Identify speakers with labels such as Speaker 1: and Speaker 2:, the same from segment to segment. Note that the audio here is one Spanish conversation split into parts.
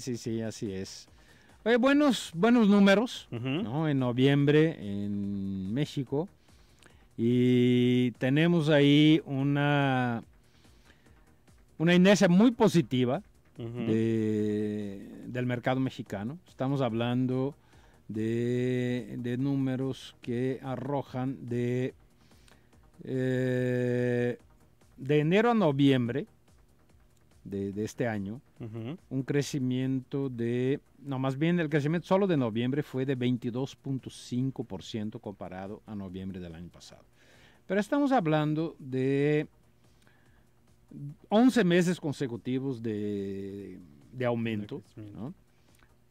Speaker 1: Sí, sí, así es. Eh, buenos, buenos números en noviembre en México. Y tenemos ahí una, una inercia muy positiva del mercado mexicano. Estamos hablando de, números que arrojan de, eh, de enero a noviembre de, este año, un crecimiento de, no, más bien el crecimiento solo de noviembre fue de 22.5% comparado a noviembre del año pasado. Pero estamos hablando de 11 meses consecutivos de, de aumento,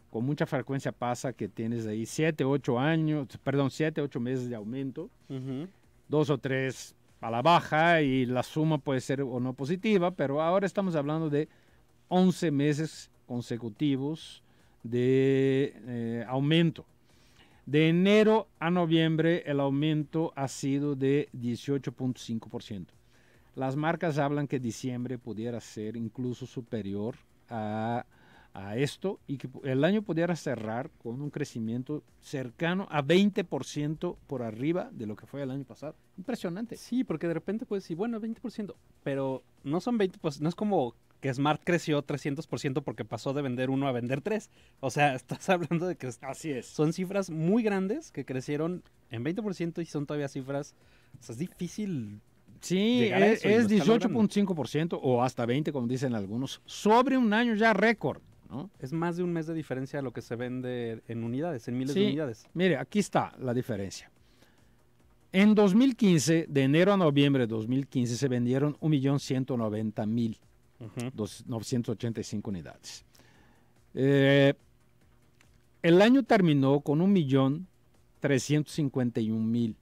Speaker 1: Con mucha frecuencia pasa que tienes ahí 7, 8 años, perdón, 7, 8 meses de aumento, 2 dos o tres a la baja y la suma puede ser o no positiva, pero ahora estamos hablando de 11 meses consecutivos de eh, aumento. De enero a noviembre el aumento ha sido de 18.5%. Las marcas hablan que diciembre pudiera ser incluso superior a a esto y que el año pudiera cerrar con un crecimiento cercano a
Speaker 2: 20% por arriba de lo que fue el año pasado. Impresionante. Sí, porque de repente puedes decir, bueno, 20%, pero no son 20%, pues no es como que Smart creció 300% porque pasó de vender uno a vender tres. O sea, estás hablando de que Así es. son cifras muy grandes que crecieron en 20% y son todavía cifras, o sea, es difícil Sí, e es, es
Speaker 1: 18.5% o hasta 20, como dicen algunos, sobre un año ya récord.
Speaker 2: Es más de un mes de diferencia a lo que se vende en unidades, en miles de unidades. Mire, aquí está
Speaker 1: la diferencia. En 2015, de enero a noviembre de 2015, se vendieron 1.190.000, unidades. Eh, el año terminó con 1.351.000,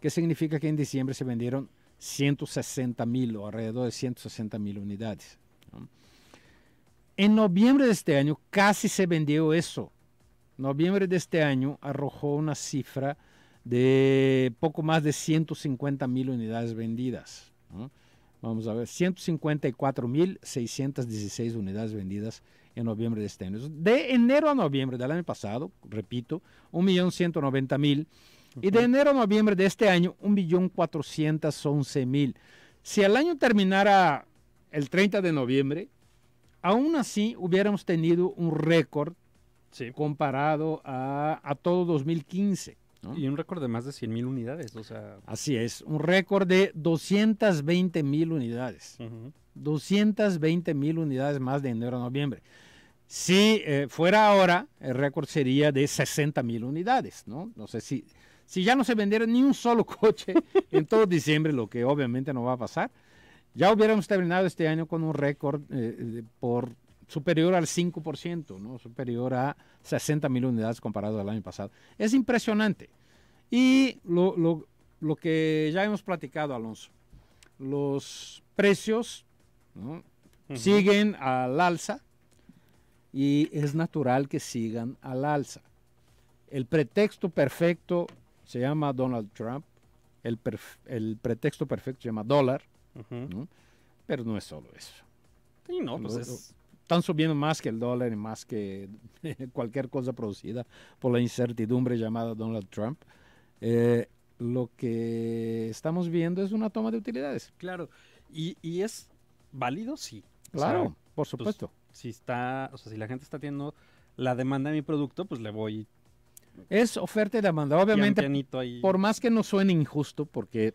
Speaker 1: que significa que en diciembre se vendieron 160.000 o alrededor de 160.000 unidades. En noviembre de este año casi se vendió eso. Noviembre de este año arrojó una cifra de poco más de 150 mil unidades vendidas. Vamos a ver, mil 616 unidades vendidas en noviembre de este año. De enero a noviembre del año pasado, repito, 1.190.000. 190 mil. Y de enero a noviembre de este año, 1.411.000. Si el año terminara el 30 de noviembre, aún así hubiéramos tenido un récord comparado a, todo 2015.
Speaker 2: Y un récord de más de 100 mil unidades. O sea... Así es, un
Speaker 1: récord de 220 mil unidades. 220 mil unidades más de enero a noviembre. Si eh, fuera ahora, el récord sería de 60 mil unidades, ¿no? No sé si, si ya no se vendiera ni un solo coche en todo diciembre, lo que obviamente no va a pasar, ya hubiéramos terminado este año con un récord eh, por superior al 5%, ¿no? superior a 60 mil unidades comparado al año pasado. Es impresionante. Y lo, que ya hemos platicado, Alonso, los precios siguen al alza y es natural que sigan al alza. El pretexto perfecto se llama Donald Trump, el, el pretexto perfecto se llama dólar, pero no es solo eso.
Speaker 2: Sí, no, pues
Speaker 1: Están subiendo más que el dólar y más que cualquier cosa producida por la incertidumbre llamada Donald Trump. Eh, lo que estamos viendo es una toma de utilidades. Claro,
Speaker 2: y, y es válido, sí. Claro, por pues, supuesto. si está, o sea, si la gente está teniendo la demanda de mi producto, pues le voy. Es oferta y demanda.
Speaker 1: Obviamente, por más que no suene injusto, porque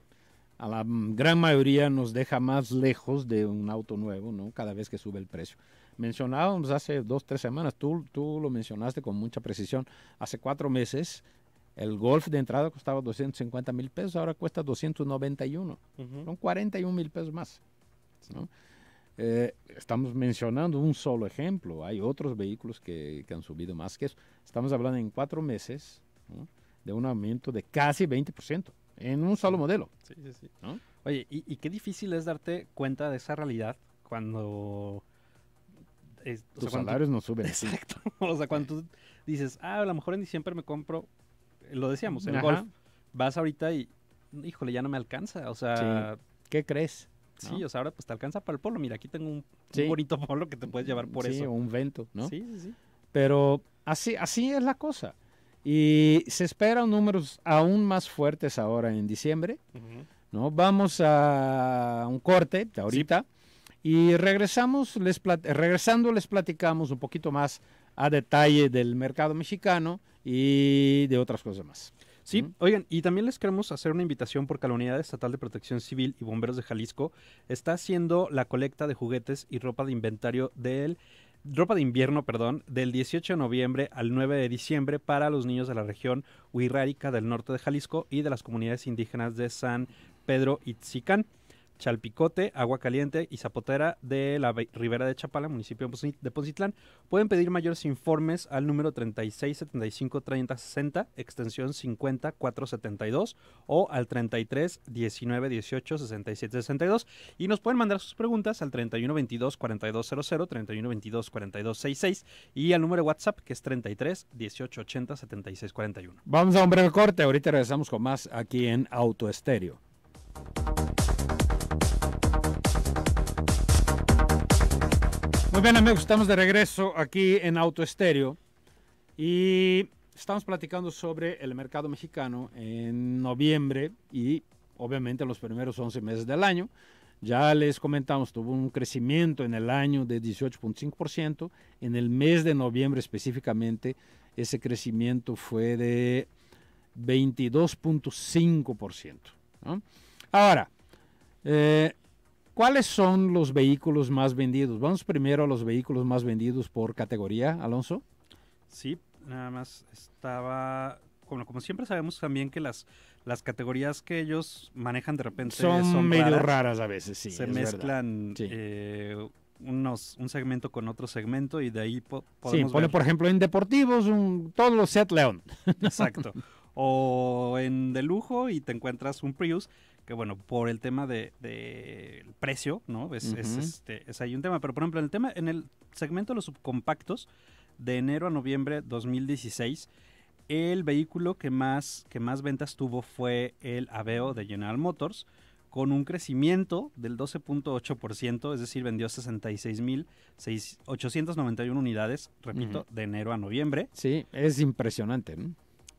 Speaker 1: a la gran mayoría nos deja más lejos de un auto nuevo, ¿no? Cada vez que sube el precio. Mencionábamos hace dos, tres semanas, tú, tú lo mencionaste con mucha precisión, hace cuatro meses el Golf de entrada costaba 250 mil pesos, ahora cuesta 291. Son 41 mil pesos más. Eh, estamos mencionando un solo ejemplo. Hay otros vehículos que, han subido más que eso. Estamos hablando en cuatro meses de un aumento de casi 20% en un solo modelo. Sí, sí,
Speaker 2: sí. Oye, y, qué difícil es darte cuenta de esa realidad cuando... Tus salarios no
Speaker 1: suben. Exacto.
Speaker 2: o sea, cuando tú dices, ah, a lo mejor en diciembre me compro, eh, lo decíamos, el golf. Vas ahorita y, híjole, ya no me alcanza. O sea... ¿Qué crees? Sí, o sea, ahora pues te alcanza para el polo. Mira, aquí tengo un, bonito polo que te puedes llevar por eso. Sí, un
Speaker 1: vento, ¿no? Sí, sí, sí. Pero así, así es la cosa. Y se esperan números aún más fuertes ahora en diciembre. ¿no? Vamos a un corte ahorita y regresamos, les regresando les platicamos un poquito
Speaker 2: más a detalle del mercado mexicano y de otras cosas más. Sí, oigan, y también les queremos hacer una invitación porque la Unidad Estatal de Protección Civil y Bomberos de Jalisco está haciendo la colecta de juguetes y ropa de inventario del ropa de invierno, perdón, del 18 de noviembre al 9 de diciembre para los niños de la región Huirrárica del norte de Jalisco y de las comunidades indígenas de San Pedro Itzicán. Chalpicote, Agua Caliente y Zapotera de la Ribera de Chapala, municipio de Poncitlán, pueden pedir mayores informes al número 36 75 extensión 50472 o al 33 19 18 67 62 y nos pueden mandar sus preguntas al 3122-4200, 3122-4266 y al número de WhatsApp que es 33 18 80 76 41.
Speaker 1: Vamos a un breve corte, ahorita regresamos con más aquí en Autoestéreo. Muy bien amigos, estamos de regreso aquí en Auto Estéreo y estamos platicando sobre el mercado mexicano en noviembre y obviamente los primeros 11 meses del año. Ya les comentamos, tuvo un crecimiento en el año de 18.5%. En el mes de noviembre específicamente, ese crecimiento fue de 22.5%. Ahora, eh, ¿Cuáles son los vehículos más vendidos? Vamos primero a los vehículos más vendidos por categoría, Alonso.
Speaker 2: Sí, nada más estaba como siempre sabemos también que las, las categorías que ellos manejan de repente son, son medio raras, a veces, sí. Se mezclan eh, unos, un segmento con otro segmento y de ahí podemos Sí, pone por ejemplo
Speaker 1: en deportivos un,
Speaker 2: todos los set León. Exacto. o en de lujo y te encuentras un Prius que bueno, por el tema del de, el precio, ¿no? Es, este, es ahí un tema. Pero por ejemplo, en el tema, en el segmento de los subcompactos, de enero a noviembre de 2016, el vehículo que más, que más ventas tuvo fue el Aveo de General Motors, con un crecimiento del 12.8%, es decir, vendió 66.891 unidades, repito, de enero a noviembre. Sí,
Speaker 1: es impresionante.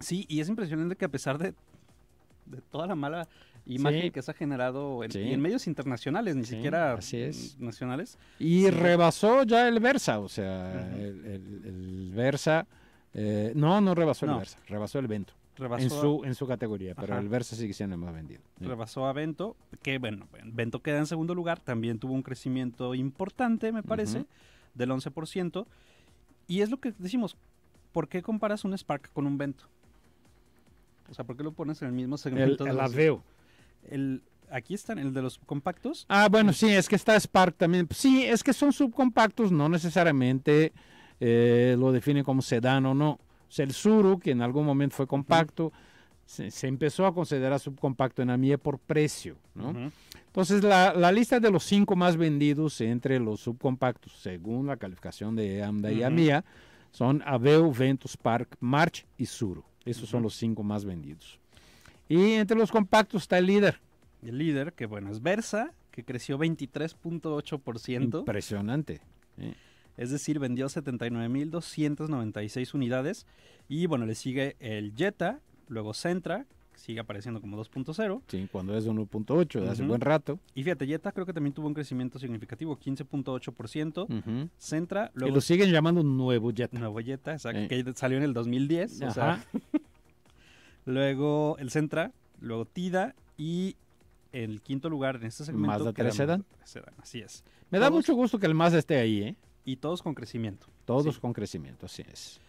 Speaker 2: Sí, y es impresionante que a pesar de, de toda la mala imagen que se ha generado en, medios internacionales, ni siquiera mm, nacionales. Y rebasó
Speaker 1: ya el Versa, o sea, el, Versa, eh, no, no rebasó el Versa, rebasó el Vento. en, su, en su categoría, pero el Versa sigue siendo el más vendido.
Speaker 2: Rebasó a Vento, que bueno, Vento queda en segundo lugar, también tuvo un crecimiento importante, me parece, del 11%. Y es lo que decimos, ¿por qué comparas un Spark con un Vento? O sea, ¿por qué lo pones en el mismo segmento? El, de el aquí están, el de los compactos. Ah,
Speaker 1: bueno, sí, es que está Spark también. Sí, es que son subcompactos, no necesariamente eh, lo definen como sedán o no. O el Suru, que en algún momento fue compacto, se, empezó a considerar subcompacto en AMIE por precio, Entonces, la, lista de los cinco más vendidos entre los subcompactos, según la calificación de AMDA y AMIA, son Aveo, Ventus, Spark, March y Suru. Esos son los cinco más vendidos.
Speaker 2: Y entre los compactos está el líder. El líder, que bueno, es Versa, que creció 23.8%.
Speaker 1: Impresionante.
Speaker 2: Es decir, vendió 79.296 unidades. Y bueno, le sigue el Jetta, luego Centra, que sigue apareciendo como 2.0.
Speaker 1: Sí, cuando es 1.8, de 1.8 hace buen rato.
Speaker 2: Y fíjate, Jetta creo que también tuvo un crecimiento significativo, 15.8%. Sentra, Centra, luego... Y lo siguen
Speaker 1: llamando Nuevo
Speaker 2: Jetta. Nuevo Jetta, o que salió en el 2010. O sea... Luego el Centra, luego Tida y el quinto lugar en este segmento. Mazda 3 Sedan. Así es. Me da mucho gusto que el Mazda esté ahí, ¿eh? Y todos con crecimiento. Todos
Speaker 1: con crecimiento, así es.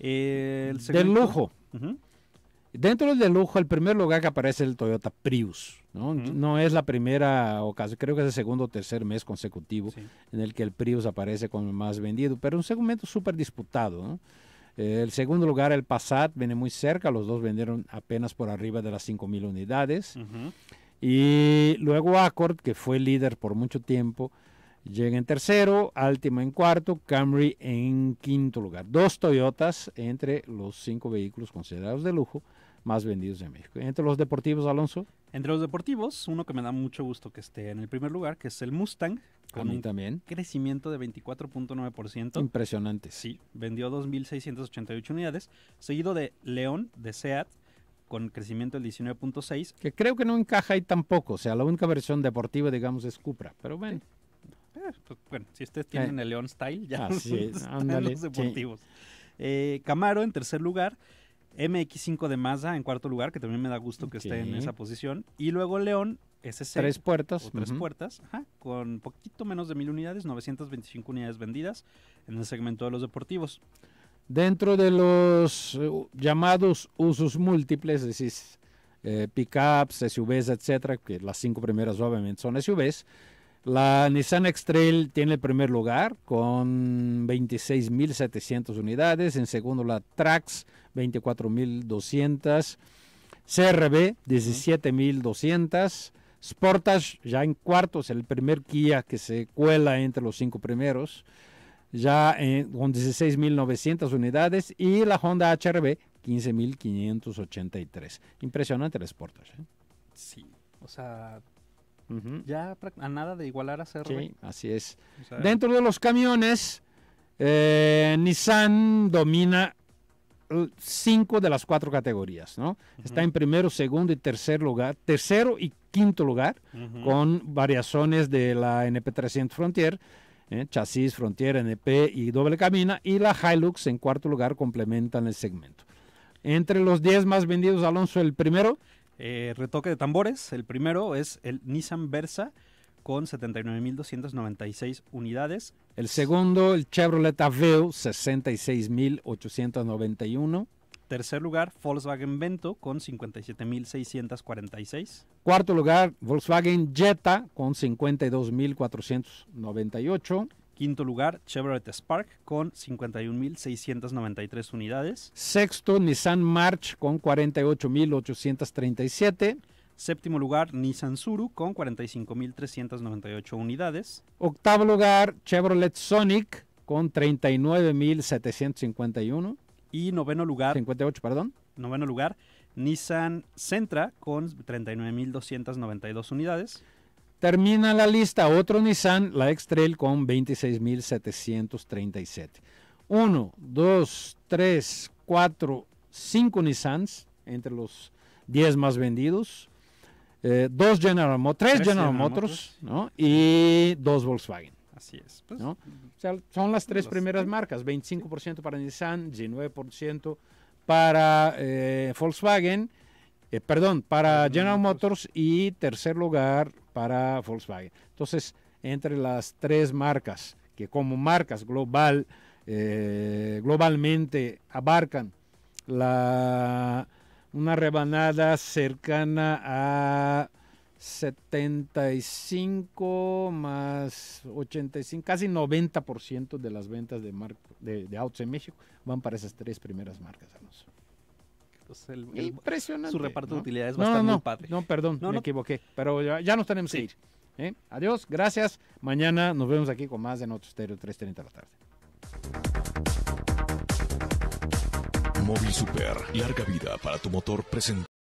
Speaker 1: el lujo. Dentro del lujo, el primer lugar que aparece es el Toyota Prius. No, no es la primera ocasión, creo que es el segundo o tercer mes consecutivo en el que el Prius aparece como el más vendido, pero un segmento súper disputado. ¿no? El segundo lugar, el Passat, viene muy cerca. Los dos vendieron apenas por arriba de las 5.000 unidades. Y luego Accord, que fue líder por mucho tiempo, llega en tercero. Altima en cuarto. Camry en quinto lugar. Dos Toyotas entre los cinco vehículos considerados de lujo más vendidos de México. Entre los deportivos, Alonso.
Speaker 2: Entre los deportivos, uno que me da mucho gusto que esté en el primer lugar, que es el Mustang. Con un crecimiento de 24.9%. Impresionante. Sí, vendió 2.688 unidades, seguido de León, de SEAT, con crecimiento del 19.6.
Speaker 1: Que creo que no encaja ahí tampoco, o sea, la única versión deportiva, digamos, es
Speaker 2: Cupra, pero bueno. Eh, pues, bueno, si ustedes tienen eh. el León Style, ya Así es, deportivos. Eh, Camaro en tercer lugar, MX5 de Mazda en cuarto lugar, que también me da gusto que esté en esa posición. Y luego León, SC. Tres puertas. tres puertas, con poquito menos de mil unidades, 925 unidades vendidas en el segmento de los deportivos.
Speaker 1: Dentro de los eh, llamados usos múltiples, es decir, eh, pickups, SUVs, etcétera, que las cinco primeras obviamente son SUVs, la Nissan X-Trail tiene el primer lugar con 26.700 unidades. En segundo, la Trax, 24.200. CRB, 17.200. Sportage, ya en cuartos, el primer Kia que se cuela entre los cinco primeros, ya en, eh, con 16.900 unidades. Y la Honda HRB, 15.583. Impresionante el Sportage.
Speaker 2: ¿eh? Sí, o sea, ya a nada de igualar a Sí,
Speaker 1: así es. Dentro de los camiones, eh, Nissan domina cinco de las cuatro categorías, ¿no? Está en primero, segundo y tercer lugar, tercero y quinto lugar, con variaciones de la NP300 Frontier, ¿eh? chasis Frontier, NP y doble cabina, y la
Speaker 2: Hilux en cuarto lugar complementan el segmento. Entre los 10 más vendidos, Alonso, el primero. Eh, retoque de tambores, el primero es el Nissan Versa con 79.296 unidades. El segundo, el Chevrolet Aveo, 66.891. Tercer lugar, Volkswagen Vento con 57.646.
Speaker 1: Cuarto lugar, Volkswagen Jetta con
Speaker 2: 52.498. Quinto lugar, Chevrolet Spark con 51.693 unidades. Sexto, Nissan March con 48.837. Séptimo lugar, Nissan Suru con 45.398 unidades.
Speaker 1: Octavo lugar, Chevrolet Sonic con 39.751.
Speaker 2: Y noveno lugar. 58, perdón. Noveno lugar, Nissan Sentra con 39.292 unidades. Termina la lista otro Nissan, la X-Trail, con 26.737. 1,
Speaker 1: 2, 3, 4, 5 Nissans entre los 10 más vendidos. Eh, dos General Motors, tres, General, Motors, y dos Volkswagen. Así es. Pues. son las tres primeras marcas, 25% para Nissan, 19% para eh, Volkswagen eh, perdón, para General Motors y tercer lugar para Volkswagen. Entonces, entre las tres marcas que como marcas global, eh, globalmente abarcan una rebanada cercana a 75 más 85, casi 90% de las ventas de, de, autos en México van para esas tres primeras marcas, Alonso.
Speaker 2: Impresionante. Su reparto de
Speaker 1: utilidades no, bastante no, padre. No, perdón, me equivoqué. Pero ya, nos tenemos que ir. ¿eh? Adiós, gracias. Mañana nos vemos aquí con más de Noto Estéreo, 3.30 de la tarde. Móvil Super, larga vida para tu motor presente.